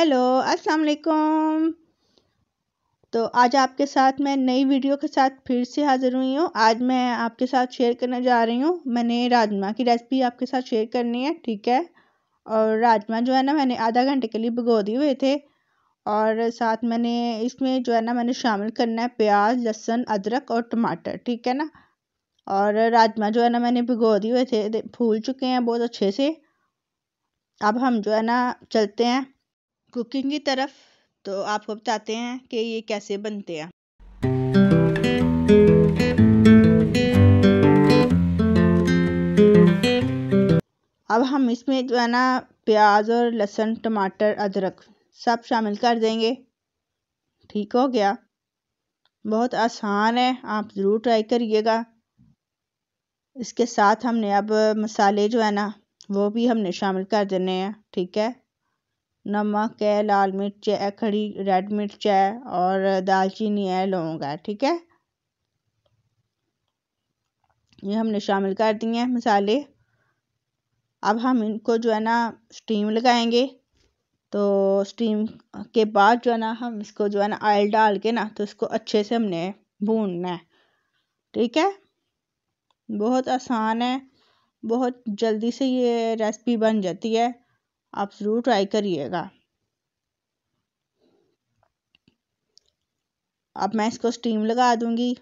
hello अस्सलाम वालेकुम तो आज आपके साथ मैं नई वीडियो के साथ फिर से हाज़िर हुई हूँ आज मैं आपके साथ शेयर करने जा रही हूँ मैंने राजमा की रेसिपी आपके साथ शेयर करनी है ठीक है और राजमा जो है ना मैंने आधा घंटे के लिए भिगो दिए हुए थे और साथ मैंने इसमें जो है ना मैंने शामिल करना है प्याज लहसुन अदरक और टमाटर ठीक है ना और राजमा जो है ना मैंने भिगो दिए हुए थे फूल चुके हैं बहुत अच्छे से अब हम जो है ना चलते हैं कुकिंग की तरफ तो आपको बताते हैं कि ये कैसे बनते हैं अब हम इसमें जो है ना प्याज और लहसुन टमाटर अदरक सब शामिल कर देंगे ठीक हो गया बहुत आसान है आप ज़रूर ट्राई करिएगा इसके साथ हमने अब मसाले जो है ना वो भी हमने शामिल कर देने हैं ठीक है नमक है लाल मिर्च है खड़ी रेड मिर्च है और दालचीनी है लौंग है ठीक है ये हमने शामिल कर दिए हैं मसाले अब हम इनको जो है ना स्टीम लगाएंगे तो स्टीम के बाद जो है ना हम इसको जो है ना ऑयल डाल के ना तो इसको अच्छे से हमने भूनना है ठीक है बहुत आसान है बहुत जल्दी से ये रेसिपी बन जाती है आप ज़रूर ट्राई करिएगा अब मैं इसको स्टीम लगा दूंगी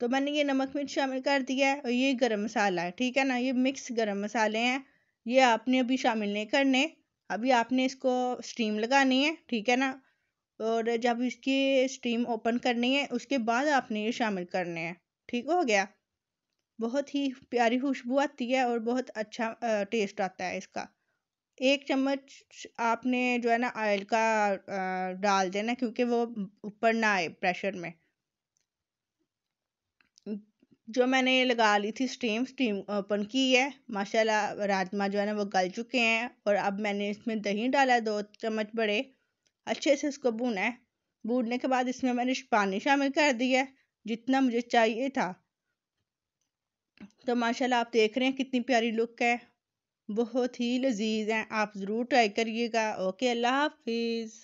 तो मैंने ये नमक मिर्च शामिल कर दिया है और ये गरम मसाला है ठीक है ना ये मिक्स गरम मसाले हैं ये आपने अभी शामिल नहीं करने अभी आपने इसको स्टीम लगानी है ठीक है ना और जब इसकी स्टीम ओपन करनी है उसके बाद आपने ये शामिल करने हैं ठीक हो गया बहुत ही प्यारी खुशबू आती है और बहुत अच्छा टेस्ट आता है इसका एक चम्मच आपने जो है ना ऑयल का डाल देना क्योंकि वो ऊपर ना आए प्रेशर में जो मैंने ये लगा ली थी स्टीम स्टीम ओपन की है माशाल्लाह राजमा जो है ना वो गल चुके हैं और अब मैंने इसमें दही डाला दो चम्मच बड़े अच्छे से इसको भूना है भूनने के बाद इसमें मैंने पानी शामिल कर दिया जितना मुझे चाहिए था तो माशाल्लाह आप देख रहे हैं कितनी प्यारी लुक है बहुत ही लजीज हैं आप ज़रूर ट्राई करिएगा ओके अल्लाह हाफिज़